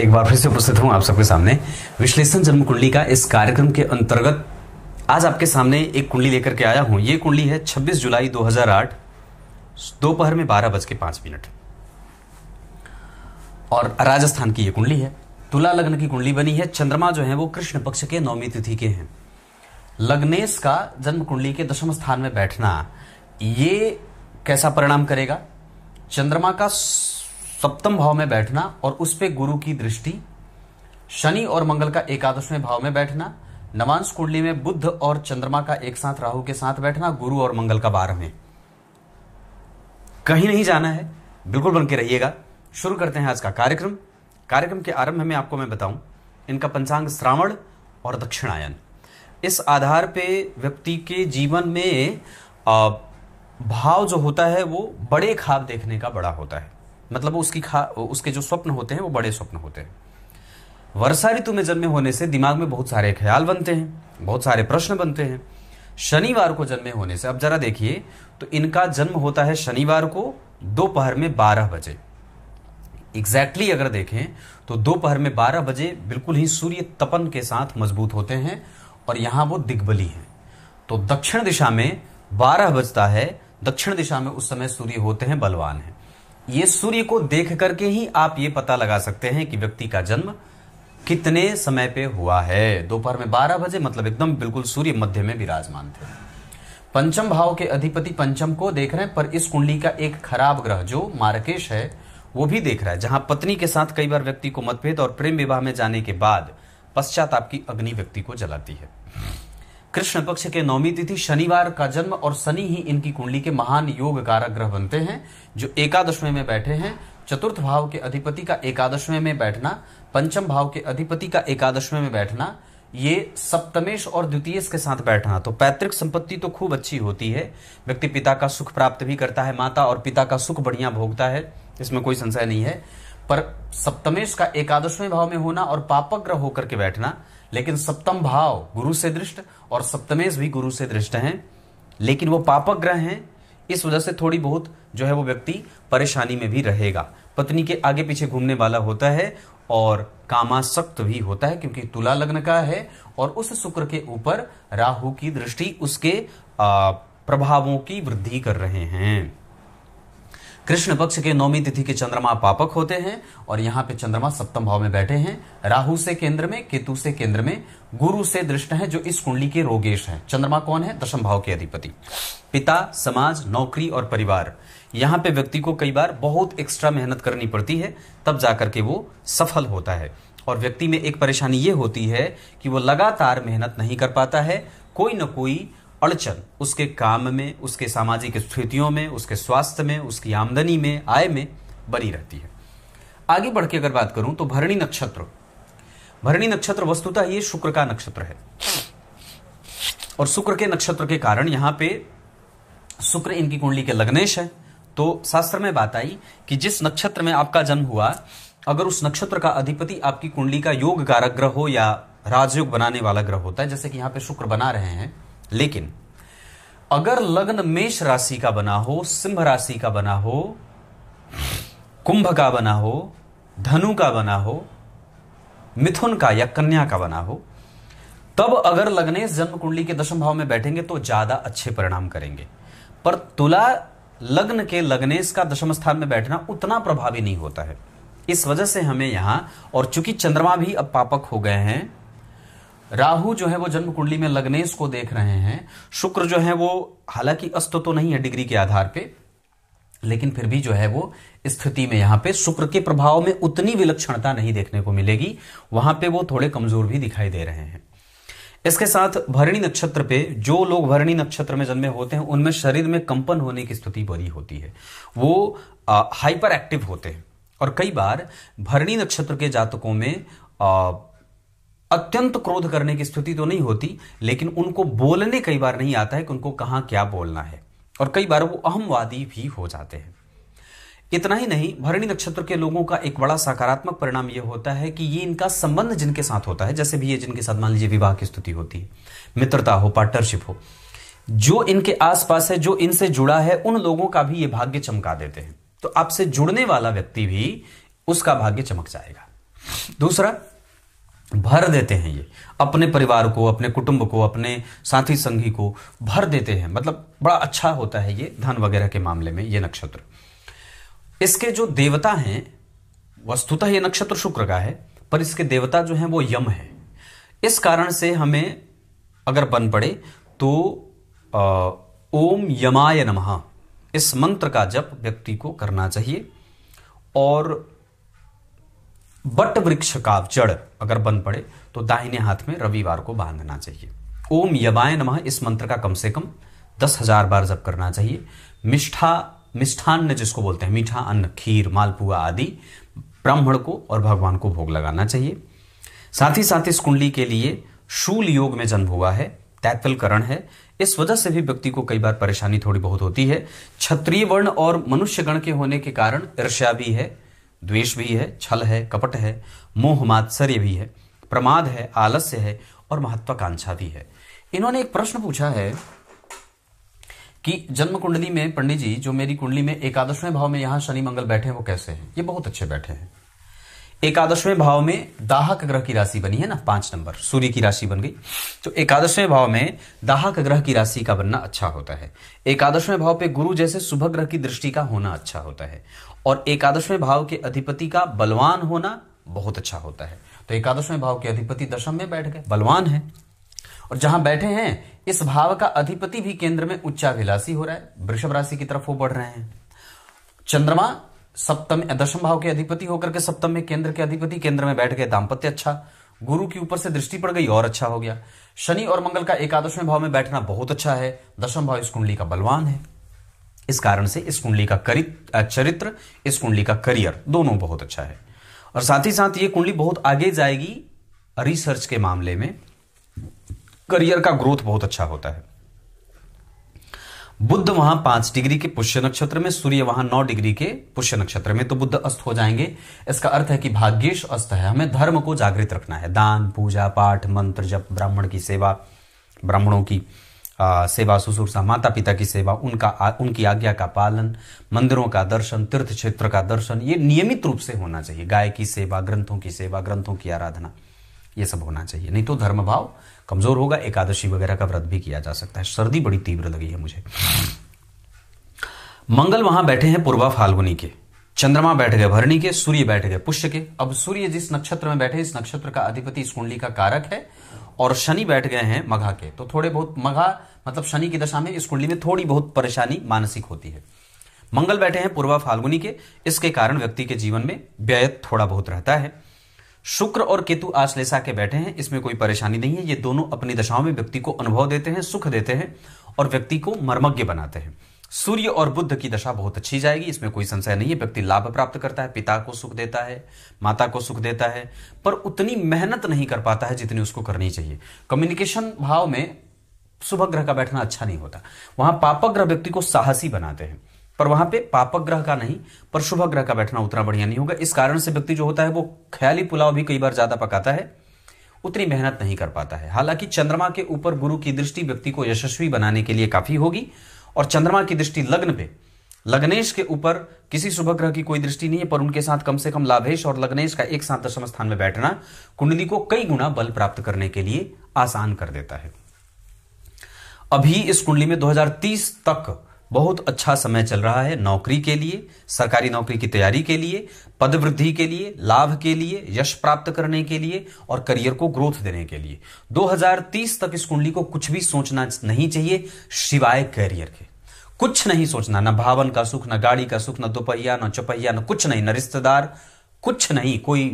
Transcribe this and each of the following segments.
एक बार फिर से उपस्थित हूँ आप सबके सामने विश्लेषण जन्म कुंडली का इस कार्यक्रम के अंतर्गत आज आपके सामने एक कुंडली लेकर के आया हूँ ये कुंडली है 26 जुलाई 2008 दोपहर में बारह बज के पाँच मिनट और राजस्थान की ये कुंडली है तुला लग्न की कुंडली बनी है चंद्रमा जो है वो कृष्ण पक्ष के नौमी तिथि के हैं लग्नेश का जन्म कुंडली के दशम स्थान में बैठना ये कैसा परिणाम करेगा चंद्रमा का सप्तम भाव में बैठना और उस पर गुरु की दृष्टि शनि और मंगल का एकादशवें भाव में बैठना नवांश कुंडली में बुद्ध और चंद्रमा का एक साथ राहु के साथ बैठना गुरु और मंगल का बारहवें कहीं नहीं जाना है बिल्कुल बन के रहिएगा शुरू करते हैं आज का कार्यक्रम कार्यक्रम के आरंभ में आपको मैं बताऊं इनका पंचांग श्रावण और दक्षिणायन इस आधार पे व्यक्ति के जीवन में भाव जो होता है वो बड़े खाब देखने का बड़ा होता है मतलब उसकी खा उसके जो स्वप्न होते हैं वो बड़े स्वप्न होते हैं वर्षा ऋतु में जन्मे होने से दिमाग में बहुत सारे ख्याल बनते हैं बहुत सारे प्रश्न बनते हैं शनिवार को जन्मे होने से अब जरा देखिए तो इनका जन्म होता है शनिवार को दोपहर में बारह बजे एग्जैक्टली exactly अगर देखें तो दोपहर में बारह बजे बिल्कुल ही सूर्य तपन के साथ मजबूत होते हैं और यहां वो दिग्बली हैं तो दक्षिण दिशा में बारह बजता है दक्षिण दिशा में उस समय सूर्य होते हैं बलवान हैं ये सूर्य को देख करके ही आप ये पता लगा सकते हैं कि व्यक्ति का जन्म कितने समय पे हुआ है दोपहर में 12 बजे मतलब एकदम बिल्कुल सूर्य मध्य में विराजमान थे पंचम भाव के अधिपति पंचम को देख रहे हैं पर इस कुंडली का एक खराब ग्रह जो मारकेश है वो भी देख रहा है जहां पत्नी के साथ कई बार व्यक्ति को मतभेद और प्रेम विवाह में जाने के बाद पश्चात आपकी अग्नि व्यक्ति को जलाती है कृष्ण पक्ष के नौमी तिथि शनिवार का जन्म और शनि ही इनकी कुंडली के महान योग कारक ग्रह बनते हैं जो एकादशवें में बैठे हैं चतुर्थ भाव के अधिपति का एकादशवें में बैठना पंचम भाव के अधिपति का एकादशवें में बैठना ये सप्तमेश और द्वितीय के साथ बैठना तो पैतृक संपत्ति तो खूब अच्छी होती है व्यक्ति पिता का सुख प्राप्त भी करता है माता और पिता का सुख बढ़िया भोगता है इसमें कोई संशय नहीं है पर सप्तमेश का एकादशवें भाव में होना और पापक ग्रह होकर के बैठना लेकिन सप्तम भाव गुरु से दृष्ट और सप्तमेश भी गुरु से दृष्ट हैं लेकिन वो पापक ग्रह हैं इस वजह से थोड़ी बहुत जो है वो व्यक्ति परेशानी में भी रहेगा पत्नी के आगे पीछे घूमने वाला होता है और कामासक्त भी होता है क्योंकि तुला लग्न का है और उस शुक्र के ऊपर राहु की दृष्टि उसके प्रभावों की वृद्धि कर रहे हैं कृष्ण पक्ष के नौमी तिथि के चंद्रमा पापक होते हैं और यहाँ पे चंद्रमा सप्तम भाव में बैठे हैं राहु से केंद्र में केतु से केंद्र में गुरु से दृष्ट है जो इस कुंडली के रोगेश हैं चंद्रमा कौन है दशम भाव के अधिपति पिता समाज नौकरी और परिवार यहाँ पे व्यक्ति को कई बार बहुत एक्स्ट्रा मेहनत करनी पड़ती है तब जाकर के वो सफल होता है और व्यक्ति में एक परेशानी ये होती है कि वो लगातार मेहनत नहीं कर पाता है कोई ना कोई अड़चन उसके काम में उसके सामाजिक स्थितियों में उसके स्वास्थ्य में उसकी आमदनी में आय में बनी रहती है आगे बढ़ के अगर बात करूं तो भरणी नक्षत्र भरणी नक्षत्र वस्तुतः ये शुक्र का नक्षत्र है और शुक्र के नक्षत्र के कारण यहां पे शुक्र इनकी कुंडली के लग्नेश है तो शास्त्र में बात आई कि जिस नक्षत्र में आपका जन्म हुआ अगर उस नक्षत्र का अधिपति आपकी कुंडली का योग कारक ग्रह हो या राजयोग बनाने वाला ग्रह होता है जैसे कि यहां पे शुक्र बना रहे हैं लेकिन अगर लग्न मेष राशि का बना हो सिंह राशि का बना हो कुंभ का बना हो धनु का बना हो मिथुन का या कन्या का बना हो तब अगर लगने जन्म कुंडली के दशम भाव में बैठेंगे तो ज्यादा अच्छे परिणाम करेंगे पर तुला लग्न के लग्नेश का दशम स्थान में बैठना उतना प्रभावी नहीं होता है इस वजह से हमें यहां और चूंकि चंद्रमा भी अब पापक हो गए हैं राहु जो है वो जन्म कुंडली में लग्नेश को देख रहे हैं शुक्र जो है वो हालांकि अस्त तो नहीं है डिग्री के आधार पे लेकिन फिर भी जो है वो स्थिति में यहां पे शुक्र के प्रभाव में उतनी विलक्षणता नहीं देखने को मिलेगी वहां पे वो थोड़े कमजोर भी दिखाई दे रहे हैं इसके साथ भरणी नक्षत्र पे जो लोग भरणी नक्षत्र में जन्मे होते हैं उनमें शरीर में कंपन होने की स्थिति बड़ी होती है वो हाइपर एक्टिव होते हैं और कई बार भरणी नक्षत्र के जातकों में आ, अत्यंत क्रोध करने की स्थिति तो नहीं होती लेकिन उनको बोलने कई बार नहीं आता है कि उनको कहां क्या बोलना है और कई बार वो अहमवादी भी हो जाते हैं इतना ही नहीं भरणी नक्षत्र के लोगों का एक बड़ा सकारात्मक परिणाम यह होता है कि ये इनका संबंध जिनके साथ होता है जैसे भी ये जिनके साथ मान लीजिए विवाह की स्थिति होती है मित्रता हो पार्टनरशिप हो जो इनके आसपास है जो इनसे जुड़ा है उन लोगों का भी ये भाग्य चमका देते हैं तो आपसे जुड़ने वाला व्यक्ति भी उसका भाग्य चमक जाएगा दूसरा भर देते हैं ये अपने परिवार को अपने कुटुंब को अपने साथी संगी को भर देते हैं मतलब बड़ा अच्छा होता है ये धन वगैरह के मामले में ये नक्षत्र इसके जो देवता हैं वस्तुतः ये नक्षत्र शुक्र का है पर इसके देवता जो हैं वो यम है इस कारण से हमें अगर बन पड़े तो आ, ओम यमाय नमः इस मंत्र का जप व्यक्ति को करना चाहिए और बट वृक्ष का जड़ अगर बन पड़े तो दाहिने हाथ में रविवार को बांधना चाहिए ओम यवाय नमः इस मंत्र का कम से कम दस हजार बार जप करना चाहिए मिष्ठा मिष्ठान्न जिसको बोलते हैं मीठा अन्न खीर मालपुआ आदि ब्राह्मण को और भगवान को भोग लगाना चाहिए साथ ही साथ इस कुंडली के लिए शूल योग में जन्म हुआ है तैतलकरण है इस वजह से भी व्यक्ति को कई बार परेशानी थोड़ी बहुत होती है क्षत्रिय वर्ण और मनुष्य गण के होने के कारण ईर्ष्या भी है द्वेष भी है छल है कपट है मोह मात्सर्य भी है प्रमाद है आलस्य है और महत्वाकांक्षा भी है इन्होंने एक प्रश्न पूछा है कि जन्म कुंडली में पंडित जी जो मेरी कुंडली में एकादशवें भाव में यहां शनि मंगल बैठे हैं वो कैसे हैं ये बहुत अच्छे बैठे हैं एकादशवें भाव में दाहक ग्रह की राशि बनी है ना पांच नंबर सूर्य की राशि बन गई तो एकादशवें भाव में दाहक ग्रह की राशि का बनना अच्छा होता है एकादशवें भाव पे गुरु जैसे शुभ ग्रह की दृष्टि का होना अच्छा होता है और एकादशवें भाव के अधिपति का बलवान होना बहुत अच्छा होता है तो एकादशवें भाव के अधिपति दशम में बैठ गए बलवान है और जहां बैठे हैं इस भाव का अधिपति भी केंद्र में उच्चाभिलाषी हो रहा है वृषभ राशि की तरफ वो बढ़ रहे हैं चंद्रमा सप्तम दशम भाव के अधिपति होकर के सप्तम में केंद्र के अधिपति केंद्र में बैठ गए दाम्पत्य अच्छा गुरु के ऊपर से दृष्टि पड़ गई और अच्छा हो गया शनि और मंगल का एकादशवें भाव में बैठना बहुत अच्छा है दशम भाव इस कुंडली का बलवान है इस कारण से इस कुंडली का चरित्र इस कुंडली का करियर दोनों बहुत अच्छा है और साथ ही साथ ये कुंडली बहुत आगे जाएगी रिसर्च के मामले में करियर का ग्रोथ बहुत अच्छा होता है बुद्ध वहां पांच डिग्री के पुष्य नक्षत्र में सूर्य वहां नौ डिग्री के पुष्य नक्षत्र में तो बुद्ध अस्त हो जाएंगे इसका अर्थ है कि भाग्येश अस्त है हमें धर्म को जागृत रखना है दान पूजा पाठ मंत्र जप ब्राह्मण की सेवा ब्राह्मणों की सेवा सुश्रूषा माता पिता की सेवा उनका उनकी आज्ञा का पालन मंदिरों का दर्शन तीर्थ क्षेत्र का दर्शन ये नियमित रूप से होना चाहिए गाय की सेवा ग्रंथों की सेवा ग्रंथों की आराधना ये सब होना चाहिए नहीं तो धर्म भाव कमजोर होगा एकादशी वगैरह का व्रत भी किया जा सकता है सर्दी बड़ी तीव्र लगी है मुझे मंगल वहां बैठे हैं पूर्वा फाल्गुनी के चंद्रमा बैठ गए भरणी के सूर्य बैठ गए पुष्य के अब सूर्य जिस नक्षत्र में बैठे इस नक्षत्र का अधिपति इस कुंडली का कारक है और शनि बैठ गए हैं मघा के तो थोड़े बहुत मघा मतलब शनि की दशा में इस कुंडली में थोड़ी बहुत परेशानी मानसिक होती है मंगल बैठे हैं पूर्वा फाल्गुनी के इसके कारण व्यक्ति के जीवन में व्यय थोड़ा बहुत रहता है शुक्र और केतु आश्लेषा के बैठे हैं इसमें कोई परेशानी नहीं है ये दोनों अपनी दशाओं में व्यक्ति को अनुभव देते हैं सुख देते हैं और व्यक्ति को मर्मज्ञ बनाते हैं सूर्य और बुद्ध की दशा बहुत अच्छी जाएगी इसमें कोई संशय नहीं है व्यक्ति लाभ प्राप्त करता है पिता को सुख देता है माता को सुख देता है पर उतनी मेहनत नहीं कर पाता है जितनी उसको करनी चाहिए कम्युनिकेशन भाव में शुभ ग्रह का बैठना अच्छा नहीं होता वहां पापक ग्रह व्यक्ति को साहसी बनाते हैं पर वहां पे पापक ग्रह का नहीं पर शुभ ग्रह का बैठना उतना बढ़िया नहीं होगा इस कारण से व्यक्ति जो होता है वो ख्याली पुलाव भी कई बार ज्यादा पकाता है उतनी मेहनत नहीं कर पाता है हालांकि चंद्रमा के ऊपर गुरु की दृष्टि व्यक्ति को यशस्वी बनाने के लिए काफी होगी और चंद्रमा की दृष्टि लग्न पे लग्नेश के ऊपर किसी शुभ ग्रह की कोई दृष्टि नहीं है पर उनके साथ कम से कम लाभेश और लग्नेश का एक साथ दशम स्थान में बैठना कुंडली को कई गुना बल प्राप्त करने के लिए आसान कर देता है अभी इस कुंडली में 2030 तक बहुत अच्छा समय चल रहा है नौकरी के लिए सरकारी नौकरी की तैयारी के लिए पद वृद्धि के लिए लाभ के लिए यश प्राप्त करने के लिए और करियर को ग्रोथ देने के लिए 2030 तक इस कुंडली को कुछ भी सोचना नहीं चाहिए सिवाय करियर के कुछ नहीं सोचना ना भावन का सुख ना गाड़ी का सुख ना दोपहिया ना चौपहिया ना कुछ नहीं ना रिश्तेदार कुछ नहीं कोई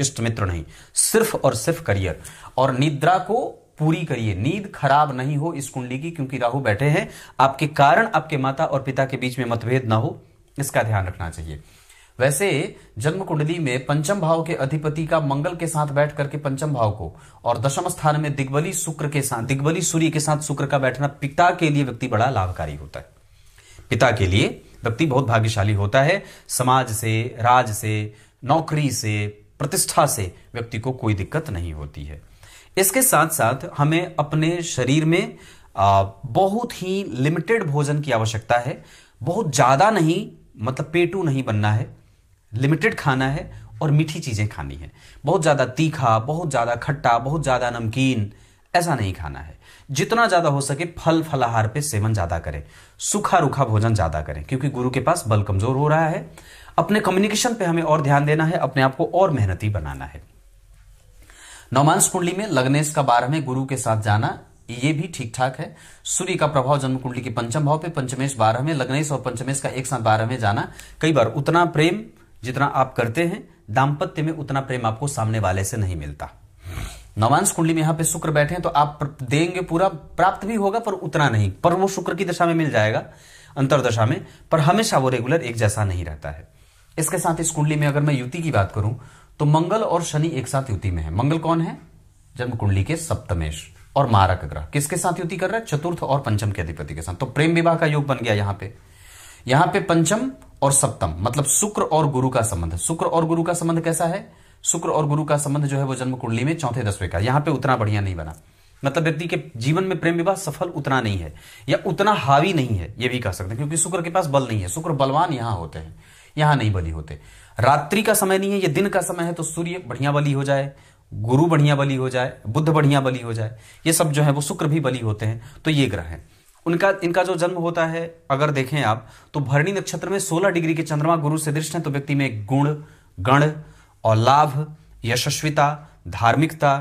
इष्ट मित्र नहीं सिर्फ और सिर्फ करियर और निद्रा को पूरी करिए नींद खराब नहीं हो इस कुंडली की क्योंकि राहु बैठे हैं आपके कारण आपके माता और पिता के बीच में मतभेद ना हो इसका ध्यान रखना चाहिए वैसे जन्म कुंडली में पंचम भाव के अधिपति का मंगल के साथ बैठ करके पंचम भाव को और दशम स्थान में दिग्बली शुक्र के साथ दिग्बली सूर्य के साथ शुक्र का बैठना पिता के लिए व्यक्ति बड़ा लाभकारी होता है पिता के लिए व्यक्ति बहुत भाग्यशाली होता है समाज से राज से नौकरी से प्रतिष्ठा से व्यक्ति को कोई दिक्कत नहीं होती है इसके साथ साथ हमें अपने शरीर में आ, बहुत ही लिमिटेड भोजन की आवश्यकता है बहुत ज़्यादा नहीं मतलब पेटू नहीं बनना है लिमिटेड खाना है और मीठी चीज़ें खानी है बहुत ज़्यादा तीखा बहुत ज़्यादा खट्टा बहुत ज़्यादा नमकीन ऐसा नहीं खाना है जितना ज़्यादा हो सके फल फलाहार पे सेवन ज़्यादा करें सूखा रूखा भोजन ज़्यादा करें क्योंकि गुरु के पास बल कमज़ोर हो रहा है अपने कम्युनिकेशन पे हमें और ध्यान देना है अपने आप को और मेहनती बनाना है नवमांश कुंडली में लग्नेश का बारहवें गुरु के साथ जाना ये भी ठीक ठाक है सूर्य का प्रभाव जन्म कुंडली के पंचम भाव पे पंचमेश बारह में लग्नेश और पंचमेश का एक साथ बारह में जाना कई बार उतना प्रेम जितना आप करते हैं दाम्पत्य में उतना प्रेम आपको सामने वाले से नहीं मिलता नवांश कुंडली में यहां पे शुक्र बैठे हैं तो आप देंगे पूरा प्राप्त भी होगा पर उतना नहीं पर वो शुक्र की दशा में मिल जाएगा अंतरदशा में पर हमेशा वो रेगुलर एक जैसा नहीं रहता है इसके साथ इस कुंडली में अगर मैं युति की बात करूं तो मंगल और शनि एक साथ युति में है मंगल कौन है जन्म कुंडली के सप्तमेश और मारक ग्रह किसके साथ युति कर रहा है चतुर्थ और पंचम के अधिपति के साथ तो प्रेम विवाह का योग बन गया यहां पे यहां पे पंचम और सप्तम मतलब शुक्र और गुरु का संबंध शुक्र और गुरु का संबंध कैसा है शुक्र और गुरु का संबंध जो है वो जन्म कुंडली में चौथे दसवें का यहां पे उतना बढ़िया नहीं बना मतलब व्यक्ति के जीवन में प्रेम विवाह सफल उतना नहीं है या उतना हावी नहीं है ये भी कह सकते हैं क्योंकि शुक्र के पास बल नहीं है शुक्र बलवान यहां होते हैं यहां नहीं बली होते रात्रि का समय नहीं है ये दिन का समय है तो सूर्य बढ़िया बली हो जाए गुरु बढ़िया बली हो जाए बुद्ध बढ़िया बली हो जाए ये सब जो है वो शुक्र भी बली होते हैं तो ये ग्रह हैं उनका इनका जो जन्म होता है अगर देखें आप तो भरणी नक्षत्र में 16 डिग्री के चंद्रमा गुरु से दृष्ट है तो व्यक्ति में गुण गण और लाभ यशस्विता धार्मिकता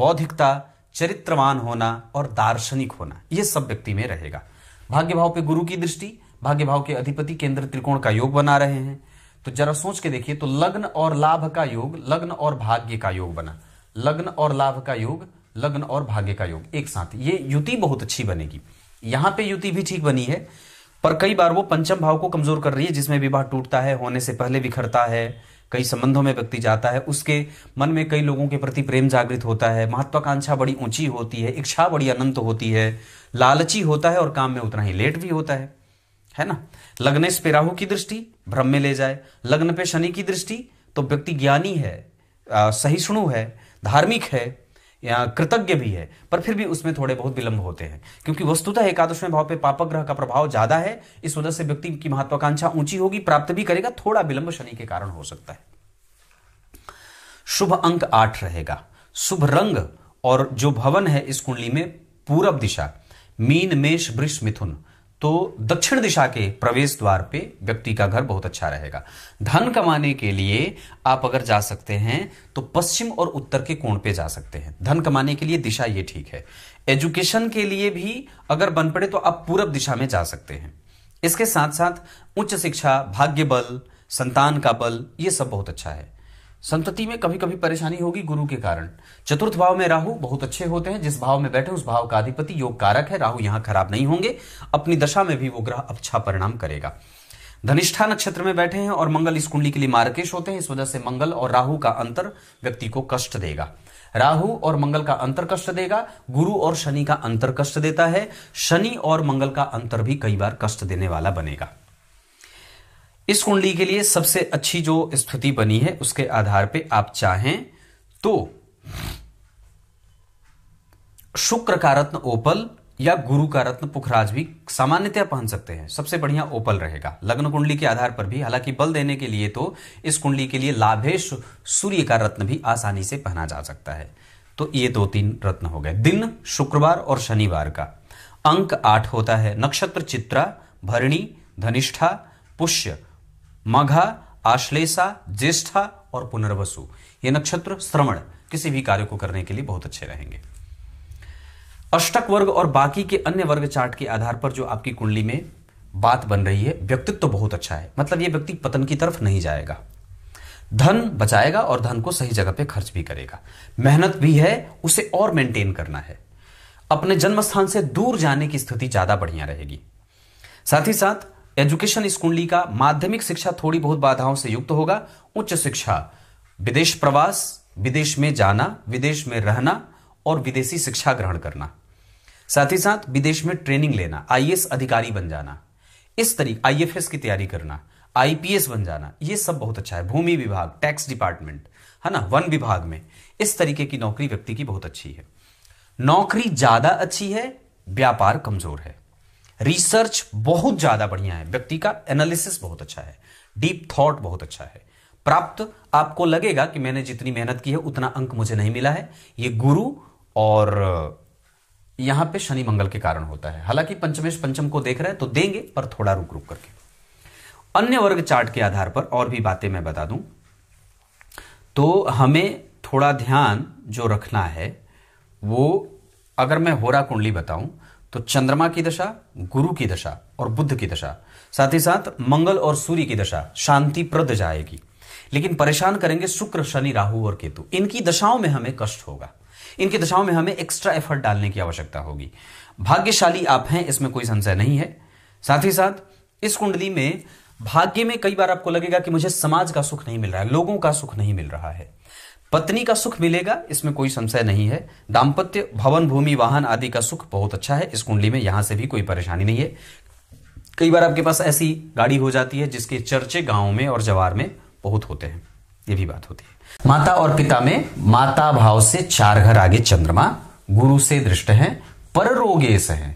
बौद्धिकता चरित्रवान होना और दार्शनिक होना यह सब व्यक्ति में रहेगा भाग्य भाव पे गुरु की दृष्टि भाग्य भाव के अधिपति केंद्र त्रिकोण का योग बना रहे हैं तो जरा सोच के देखिए तो लग्न और लाभ का योग लग्न और भाग्य का योग बना लग्न और लाभ का योग लग्न और भाग्य का योग एक साथ ये युति बहुत अच्छी बनेगी यहां पे युति भी ठीक बनी है पर कई बार वो पंचम भाव को कमजोर कर रही है जिसमें विवाह टूटता है होने से पहले बिखरता है कई संबंधों में व्यक्ति जाता है उसके मन में कई लोगों के प्रति प्रेम जागृत होता है महत्वाकांक्षा बड़ी ऊंची होती है इच्छा बड़ी अनंत होती है लालची होता है और काम में उतना ही लेट भी होता है है ना लग्नेश पे राहु की दृष्टि भ्रम में ले जाए लग्न पे शनि की दृष्टि तो व्यक्ति ज्ञानी है सहिष्णु है धार्मिक है या कृतज्ञ भी है पर फिर भी उसमें थोड़े बहुत विलंब होते हैं क्योंकि वस्तुतः एकादश में भाव पे ग्रह का प्रभाव ज्यादा है इस वजह से व्यक्ति की महत्वाकांक्षा ऊंची होगी प्राप्त भी करेगा थोड़ा विलंब शनि के कारण हो सकता है शुभ अंक आठ रहेगा शुभ रंग और जो भवन है इस कुंडली में पूरब दिशा मीन मेष वृक्ष मिथुन तो दक्षिण दिशा के प्रवेश द्वार पे व्यक्ति का घर बहुत अच्छा रहेगा धन कमाने के लिए आप अगर जा सकते हैं तो पश्चिम और उत्तर के कोण पे जा सकते हैं धन कमाने के लिए दिशा ये ठीक है एजुकेशन के लिए भी अगर बन पड़े तो आप पूरब दिशा में जा सकते हैं इसके साथ साथ उच्च शिक्षा भाग्य बल संतान का बल ये सब बहुत अच्छा है संतति में कभी कभी परेशानी होगी गुरु के कारण चतुर्थ भाव में राहु बहुत अच्छे होते हैं जिस भाव में बैठे उस भाव का अधिपति योग कारक है राहु यहां खराब नहीं होंगे अपनी दशा में भी वो ग्रह अच्छा परिणाम करेगा धनिष्ठा नक्षत्र में बैठे हैं और मंगल इस कुंडली के लिए मार्केश होते हैं इस वजह से मंगल और राहु का अंतर व्यक्ति को कष्ट देगा राहु और मंगल का अंतर कष्ट देगा गुरु और शनि का अंतर कष्ट देता है शनि और मंगल का अंतर भी कई बार कष्ट देने वाला बनेगा इस कुंडली के लिए सबसे अच्छी जो स्थिति बनी है उसके आधार पे आप चाहें तो शुक्र का रत्न ओपल या गुरु का रत्न पुखराज भी सामान्यतया पहन सकते हैं सबसे बढ़िया ओपल रहेगा लग्न कुंडली के आधार पर भी हालांकि बल देने के लिए तो इस कुंडली के लिए लाभेश सूर्य का रत्न भी आसानी से पहना जा सकता है तो ये दो तीन रत्न हो गए दिन शुक्रवार और शनिवार का अंक आठ होता है नक्षत्र चित्रा भरणी धनिष्ठा पुष्य माघा आश्लेषा ज्येष्ठा और पुनर्वसु ये नक्षत्र श्रवण किसी भी कार्य को करने के लिए बहुत अच्छे रहेंगे अष्टक वर्ग और बाकी के अन्य वर्ग चार्ट के आधार पर जो आपकी कुंडली में बात बन रही है व्यक्तित्व तो बहुत अच्छा है मतलब ये व्यक्ति पतन की तरफ नहीं जाएगा धन बचाएगा और धन को सही जगह पे खर्च भी करेगा मेहनत भी है उसे और मेंटेन करना है अपने जन्म स्थान से दूर जाने की स्थिति ज्यादा बढ़िया रहेगी साथ ही साथ एजुकेशन इस कुंडली का माध्यमिक शिक्षा थोड़ी बहुत बाधाओं से युक्त होगा उच्च शिक्षा विदेश प्रवास विदेश में जाना विदेश में रहना और विदेशी शिक्षा ग्रहण करना साथ ही साथ विदेश में ट्रेनिंग लेना आई अधिकारी बन जाना इस तरीके आई की तैयारी करना आईपीएस बन जाना ये सब बहुत अच्छा है भूमि विभाग टैक्स डिपार्टमेंट है ना वन विभाग में इस तरीके की नौकरी व्यक्ति की बहुत अच्छी है नौकरी ज्यादा अच्छी है व्यापार कमजोर है रिसर्च बहुत ज्यादा बढ़िया है व्यक्ति का एनालिसिस बहुत अच्छा है डीप थॉट बहुत अच्छा है प्राप्त आपको लगेगा कि मैंने जितनी मेहनत की है उतना अंक मुझे नहीं मिला है ये गुरु और यहां पे शनि मंगल के कारण होता है हालांकि पंचमेश पंचम को देख रहे हैं तो देंगे पर थोड़ा रुक रुक करके अन्य वर्ग चार्ट के आधार पर और भी बातें मैं बता दूं तो हमें थोड़ा ध्यान जो रखना है वो अगर मैं होरा कुंडली बताऊं तो चंद्रमा की दशा गुरु की दशा और बुद्ध की दशा साथ ही साथ मंगल और सूर्य की दशा शांति प्रद जाएगी लेकिन परेशान करेंगे शुक्र शनि राहु और केतु इनकी दशाओं में हमें कष्ट होगा इनकी दशाओं में हमें एक्स्ट्रा एफर्ट डालने की आवश्यकता होगी भाग्यशाली आप हैं इसमें कोई संशय नहीं है साथ ही साथ इस कुंडली में भाग्य में कई बार आपको लगेगा कि मुझे समाज का सुख नहीं मिल रहा है लोगों का सुख नहीं मिल रहा है पत्नी का सुख मिलेगा इसमें कोई संशय नहीं है दाम्पत्य भवन भूमि वाहन आदि का सुख बहुत अच्छा है इस कुंडली में यहां से भी कोई परेशानी नहीं है कई बार आपके पास ऐसी गाड़ी हो जाती है जिसके चर्चे गांव में और जवार में बहुत होते हैं ये भी बात होती है माता और पिता में माता भाव से चार घर आगे चंद्रमा गुरु से दृष्ट है पर रोगेश है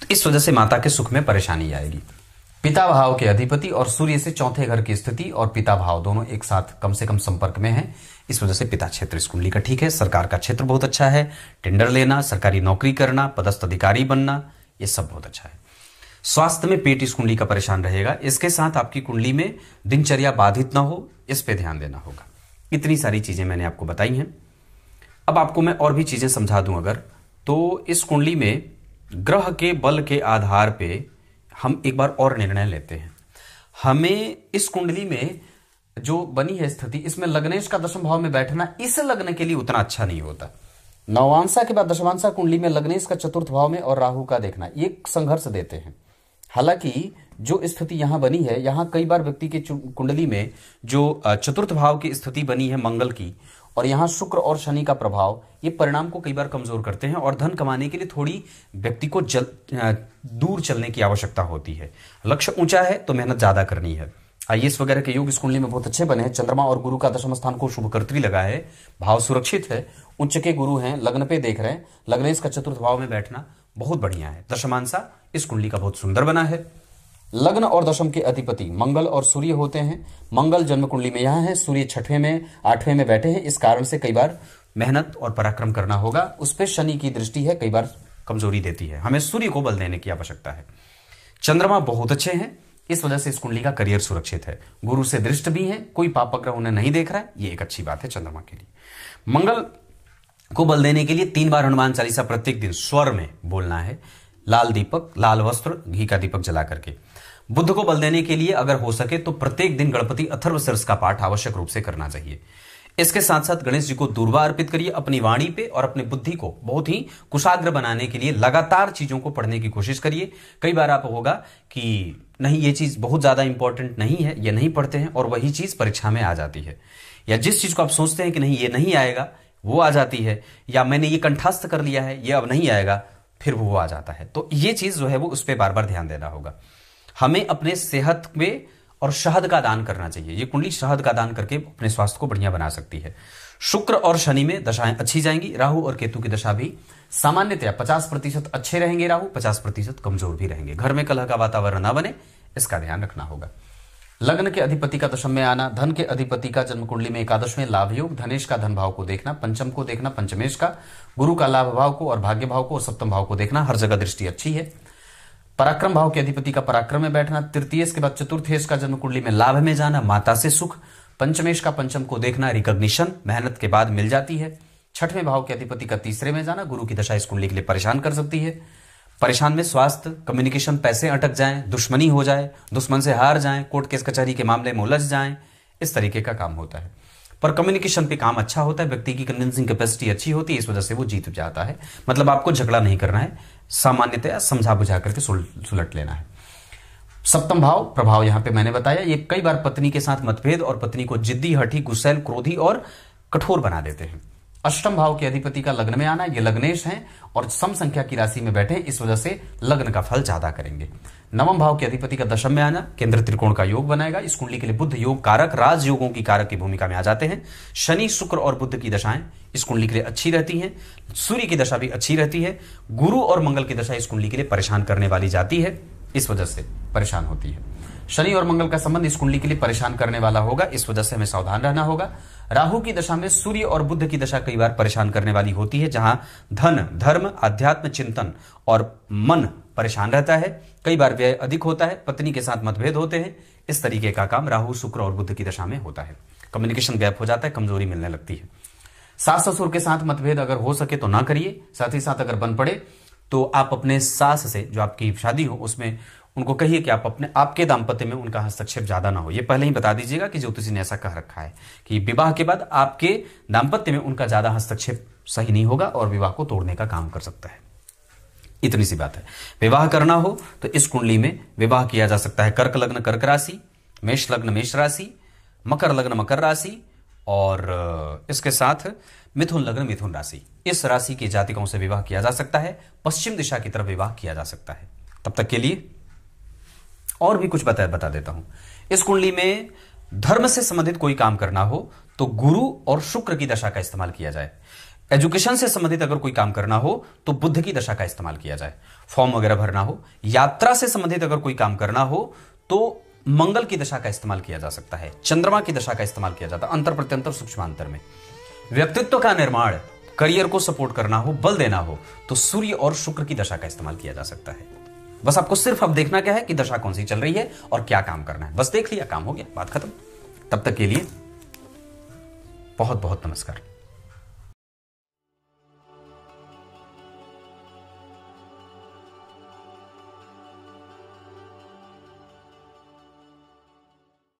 तो इस वजह से माता के सुख में परेशानी आएगी पिता भाव के अधिपति और सूर्य से चौथे घर की स्थिति और पिता भाव दोनों एक साथ कम से कम संपर्क में हैं इस वजह से पिता क्षेत्र इस कुंडली का ठीक है सरकार का क्षेत्र बहुत अच्छा है टेंडर लेना सरकारी नौकरी करना पदस्थ अधिकारी बनना ये सब बहुत अच्छा है स्वास्थ्य में पेट इस कुंडली का परेशान रहेगा इसके साथ आपकी कुंडली में दिनचर्या बाधित ना हो इस पर ध्यान देना होगा इतनी सारी चीजें मैंने आपको बताई हैं अब आपको मैं और भी चीजें समझा दूं अगर तो इस कुंडली में ग्रह के बल के आधार पे हम एक बार और निर्णय लेते हैं हमें इस कुंडली में जो बनी है स्थिति इसमें लग्नेश का दशम भाव में बैठना इस लग्न के लिए उतना अच्छा नहीं होता नवांशा के बाद दशमांशा कुंडली में लग्नेश का चतुर्थ भाव में और राहु का देखना ये संघर्ष देते हैं हालांकि जो स्थिति यहां बनी है यहां कई बार व्यक्ति के कुंडली में जो चतुर्थ भाव की स्थिति बनी है मंगल की और यहाँ शुक्र और शनि का प्रभाव ये परिणाम को कई बार कमजोर करते हैं और धन कमाने के लिए थोड़ी व्यक्ति को जल दूर चलने की आवश्यकता होती है लक्ष्य ऊंचा है तो मेहनत ज्यादा करनी है आई वगैरह के योग इस कुंडली में बहुत अच्छे बने हैं चंद्रमा और गुरु का दशम स्थान को कर्तव्य लगा है भाव सुरक्षित है उच्च के गुरु हैं लग्न पे देख रहे हैं लग्नेश का चतुर्थ भाव में बैठना बहुत बढ़िया है दशमांसा इस कुंडली का बहुत सुंदर बना है लग्न और दशम के अधिपति मंगल और सूर्य होते हैं मंगल जन्म कुंडली में यहाँ है सूर्य छठवें में आठवें में बैठे हैं इस कारण से कई बार मेहनत और पराक्रम करना होगा उस पर शनि की दृष्टि है कई बार कमजोरी देती है हमें सूर्य को बल देने की आवश्यकता है चंद्रमा बहुत अच्छे हैं इस वजह से इस कुंडली का करियर सुरक्षित है गुरु से दृष्ट भी है कोई पाप उन्हें नहीं देख रहा है ये एक अच्छी बात है चंद्रमा के लिए मंगल को बल देने के लिए तीन बार हनुमान चालीसा प्रत्येक दिन स्वर में बोलना है लाल दीपक लाल वस्त्र घी का दीपक जला करके बुद्ध को बल देने के लिए अगर हो सके तो प्रत्येक दिन गणपति अथर्व सरस का पाठ आवश्यक रूप से करना चाहिए इसके साथ साथ गणेश जी को दूरवा अर्पित करिए अपनी वाणी पे और अपनी बुद्धि को बहुत ही कुशाग्र बनाने के लिए लगातार चीजों को पढ़ने की कोशिश करिए कई बार आप होगा कि नहीं ये चीज बहुत ज्यादा इंपॉर्टेंट नहीं है ये नहीं पढ़ते हैं और वही चीज परीक्षा में आ जाती है या जिस चीज को आप सोचते हैं कि नहीं ये नहीं आएगा वो आ जाती है या मैंने ये कंठास्थ कर लिया है ये अब नहीं आएगा फिर वो आ जाता है तो ये चीज जो है वो उस पर बार बार ध्यान देना होगा हमें अपने सेहत में और शहद का दान करना चाहिए ये कुंडली शहद का दान करके अपने स्वास्थ्य को बढ़िया बना सकती है शुक्र और शनि में दशाएं अच्छी जाएंगी राहु और केतु की दशा भी सामान्यतया पचास प्रतिशत अच्छे रहेंगे राहु पचास प्रतिशत कमजोर भी रहेंगे घर में कलह का वातावरण ना बने इसका ध्यान रखना होगा लग्न के अधिपति का दशम में आना धन के अधिपति का जन्म कुंडली में एकादश में लाभ योग धनेश का धन भाव को देखना पंचम को देखना पंचमेश का गुरु का लाभ भाव को और भाग्य भाव को और सप्तम भाव को देखना हर जगह दृष्टि अच्छी है पराक्रम भाव के अधिपति का पराक्रम में बैठना तृतीय के बाद चतुर्थेश का जन्म कुंडली में लाभ में जाना माता से सुख पंचमेश का पंचम को देखना रिकॉग्निशन मेहनत के बाद मिल जाती है छठवें भाव के अधिपति का तीसरे में जाना गुरु की दशा इस कुंडली के लिए परेशान कर सकती है परेशान में स्वास्थ्य कम्युनिकेशन पैसे अटक जाएं दुश्मनी हो जाए दुश्मन से हार जाएं कोर्ट केस कचहरी के मामले में उलझ जाएं इस तरीके का काम होता है पर कम्युनिकेशन पे काम अच्छा होता है व्यक्ति की कन्विंसिंग कैपेसिटी अच्छी होती है इस वजह से वो जीत जाता है मतलब आपको झगड़ा नहीं करना है सामान्यतया समझा बुझा करके सुलट लेना है सप्तम भाव प्रभाव यहां पे मैंने बताया ये कई बार पत्नी के साथ मतभेद और पत्नी को जिद्दी हठी गुस्सैल क्रोधी और कठोर बना देते हैं अष्टम भाव के अधिपति का लग्न में आना ये लग्नेश हैं और सम संख्या की राशि में बैठे इस वजह से लग्न का फल ज्यादा करेंगे नवम भाव के अधिपति का दशम में आना केंद्र त्रिकोण का योग बनाएगा इस कुंडली के लिए बुद्ध योग कारक राज योगों की कारक की भूमिका में आ जाते हैं शनि शुक्र और बुद्ध की दशाएं इस कुंडली के लिए अच्छी रहती हैं सूर्य की दशा भी अच्छी रहती है गुरु और मंगल की दशा इस कुंडली के लिए परेशान करने वाली जाती है इस वजह से परेशान होती है शनि और मंगल का संबंध इस कुंडली के लिए परेशान करने वाला होगा इस वजह से हमें सावधान रहना होगा राहु की दशा में सूर्य और बुद्ध की दशा कई बार परेशान करने वाली होती है जहां धन धर्म आध्यात्म चिंतन और मन परेशान रहता है कई बार व्यय अधिक होता है पत्नी के साथ मतभेद होते हैं इस तरीके का काम राहु शुक्र और बुद्ध की दशा में होता है कम्युनिकेशन गैप हो जाता है कमजोरी मिलने लगती है सास ससुर के साथ मतभेद अगर हो सके तो ना करिए साथ ही साथ अगर बन पड़े तो आप अपने सास से जो आपकी शादी हो उसमें उनको कहिए कि आप अपने आपके दाम्पत्य में उनका हस्तक्षेप ज्यादा ना हो ये पहले ही बता दीजिएगा कि ज्योतिषी ने ऐसा कह रखा है कि विवाह के बाद आपके दाम्पत्य में उनका ज्यादा हस्तक्षेप सही नहीं होगा और विवाह को तोड़ने का काम कर सकता है इतनी सी बात है विवाह करना हो तो इस कुंडली में विवाह किया जा सकता है कर्क लग्न कर्क राशि मेष लग्न मेष राशि मकर लग्न मकर राशि और इसके साथ मिथुन लग्न मिथुन राशि इस राशि के जातिकों से विवाह किया जा सकता है पश्चिम दिशा की तरफ विवाह किया जा सकता है तब तक के लिए और भी कुछ बता बता देता हूं इस कुंडली में धर्म से संबंधित कोई काम करना हो तो गुरु और शुक्र की दशा का इस्तेमाल किया जाए एजुकेशन से संबंधित अगर कोई काम करना हो तो बुद्ध की दशा का इस्तेमाल किया जाए फॉर्म वगैरह भरना हो यात्रा से संबंधित अगर कोई काम करना हो तो मंगल की दशा का इस्तेमाल किया जा सकता है चंद्रमा की दशा का इस्तेमाल किया जाता है अंतर प्रत्यंतर सूक्ष्मांतर में व्यक्तित्व का निर्माण करियर को सपोर्ट करना हो बल देना हो तो सूर्य और शुक्र की दशा का इस्तेमाल किया जा सकता है बस आपको सिर्फ अब देखना क्या है कि दशा कौन सी चल रही है और क्या काम करना है बस देख लिया काम हो गया बात खत्म तब तक के लिए बहुत बहुत नमस्कार